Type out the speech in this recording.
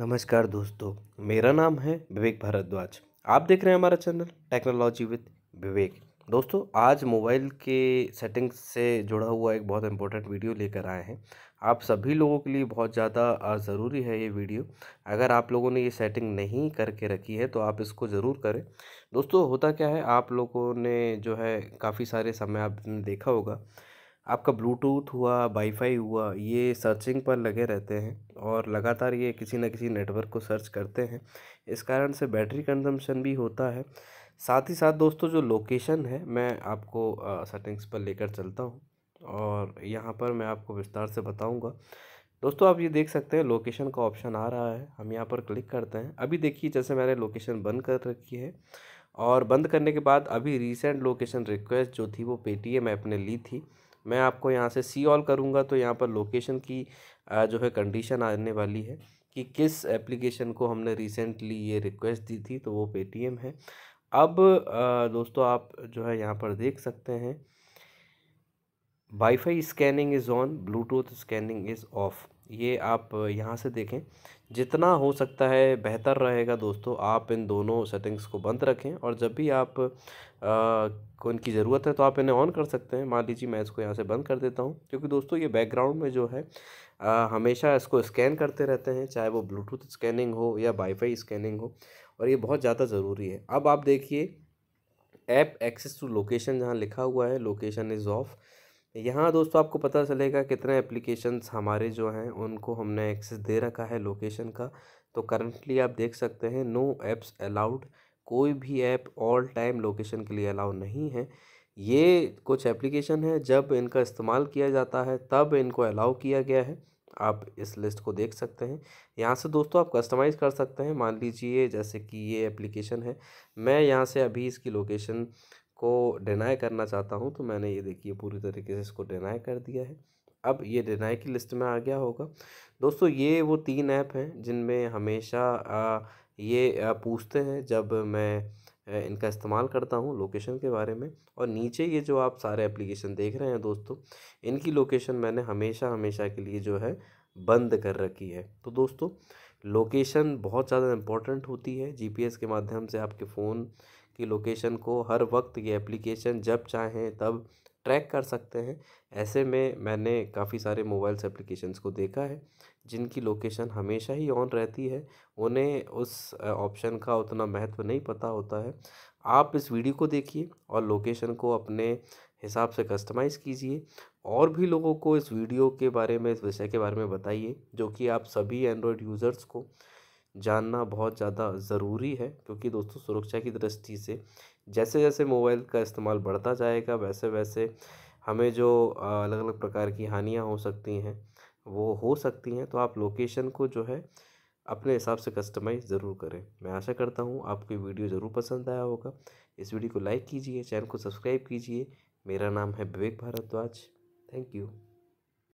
नमस्कार दोस्तों मेरा नाम है विवेक भारद्वाज आप देख रहे हैं हमारा चैनल टेक्नोलॉजी विद विवेक दोस्तों आज मोबाइल के सेटिंग्स से जुड़ा हुआ एक बहुत इम्पोर्टेंट वीडियो लेकर आए हैं आप सभी लोगों के लिए बहुत ज़्यादा ज़रूरी है ये वीडियो अगर आप लोगों ने ये सेटिंग नहीं करके रखी है तो आप इसको ज़रूर करें दोस्तों होता क्या है आप लोगों ने जो है काफ़ी सारे समय आपने देखा होगा आपका ब्लूटूथ हुआ वाईफाई हुआ ये सर्चिंग पर लगे रहते हैं और लगातार ये किसी न किसी नेटवर्क को सर्च करते हैं इस कारण से बैटरी कंजम्पशन भी होता है साथ ही साथ दोस्तों जो लोकेशन है मैं आपको सेटिंग्स पर लेकर चलता हूँ और यहाँ पर मैं आपको विस्तार से बताऊँगा दोस्तों आप ये देख सकते हैं लोकेशन का ऑप्शन आ रहा है हम यहाँ पर क्लिक करते हैं अभी देखिए जैसे मैंने लोकेशन बंद कर रखी है और बंद करने के बाद अभी रिसेंट लोकेशन रिक्वेस्ट जो थी वो पेटीएम ऐप ने ली थी मैं आपको यहाँ से सी ऑल करूँगा तो यहाँ पर लोकेशन की जो है कंडीशन आने वाली है कि किस एप्लीकेशन को हमने रिसेंटली ये रिक्वेस्ट दी थी तो वो पेटीएम है अब दोस्तों आप जो है यहाँ पर देख सकते हैं wifi scanning is on Bluetooth scanning is off ये आप यहाँ से देखें जितना हो सकता है बेहतर रहेगा दोस्तों आप इन दोनों सेटिंग्स को बंद रखें और जब भी आप को इनकी ज़रूरत है तो आप इन्हें ऑन कर सकते हैं मान लीजिए मैं इसको यहाँ से बंद कर देता हूँ क्योंकि दोस्तों ये बैकग्राउंड में जो है आ, हमेशा इसको स्कैन करते रहते हैं चाहे वो ब्लूटूथ स्कैनिंग हो या वाईफाई स्कैनिंग हो और ये बहुत ज़्यादा ज़रूरी है अब आप देखिए ऐप एक्सेस टू लोकेशन जहाँ लिखा हुआ है लोकेशन इज़ ऑफ़ यहाँ दोस्तों आपको पता चलेगा कितने एप्लीकेशंस हमारे जो हैं उनको हमने एक्सेस दे रखा है लोकेशन का तो करंटली आप देख सकते हैं नो ऐप्स अलाउड कोई भी ऐप ऑल टाइम लोकेशन के लिए अलाउ नहीं है ये कुछ एप्लीकेशन है जब इनका इस्तेमाल किया जाता है तब इनको अलाउ किया गया है आप इस लिस्ट को देख सकते हैं यहाँ से दोस्तों आप कस्टमाइज़ कर सकते हैं मान लीजिए जैसे कि ये एप्लीकेशन है मैं यहाँ से अभी इसकी लोकेशन को डिनाई करना चाहता हूँ तो मैंने ये देखिए पूरी तरीके से इसको डिनाई कर दिया है अब ये डिनाई की लिस्ट में आ गया होगा दोस्तों ये वो तीन ऐप हैं जिनमें हमेशा ये पूछते हैं जब मैं इनका इस्तेमाल करता हूँ लोकेशन के बारे में और नीचे ये जो आप सारे एप्लीकेशन देख रहे हैं दोस्तों इनकी लोकेशन मैंने हमेशा हमेशा के लिए जो है बंद कर रखी है तो दोस्तों लोकेशन बहुत ज़्यादा इम्पोर्टेंट होती है जीपीएस के माध्यम से आपके फ़ोन की लोकेशन को हर वक्त ये एप्लीकेशन जब चाहें तब ट्रैक कर सकते हैं ऐसे में मैंने काफ़ी सारे मोबाइल्स एप्लीकेशंस को देखा है जिनकी लोकेशन हमेशा ही ऑन रहती है उन्हें उस ऑप्शन का उतना महत्व नहीं पता होता है आप इस वीडियो को देखिए और लोकेशन को अपने हिसाब से कस्टमाइज़ कीजिए और भी लोगों को इस वीडियो के बारे में इस विषय के बारे में बताइए जो कि आप सभी एंड्रॉयड यूज़र्स को जानना बहुत ज़्यादा ज़रूरी है क्योंकि दोस्तों सुरक्षा की दृष्टि से जैसे जैसे मोबाइल का इस्तेमाल बढ़ता जाएगा वैसे वैसे हमें जो अलग अलग प्रकार की हानियाँ हो सकती हैं वो हो सकती हैं तो आप लोकेशन को जो है अपने हिसाब से कस्टमाइज़ ज़रूर करें मैं आशा करता हूँ आपको ये वीडियो ज़रूर पसंद आया होगा इस वीडियो को लाइक कीजिए चैनल को सब्सक्राइब कीजिए मेरा नाम है विवेक भारद्वाज थैंक यू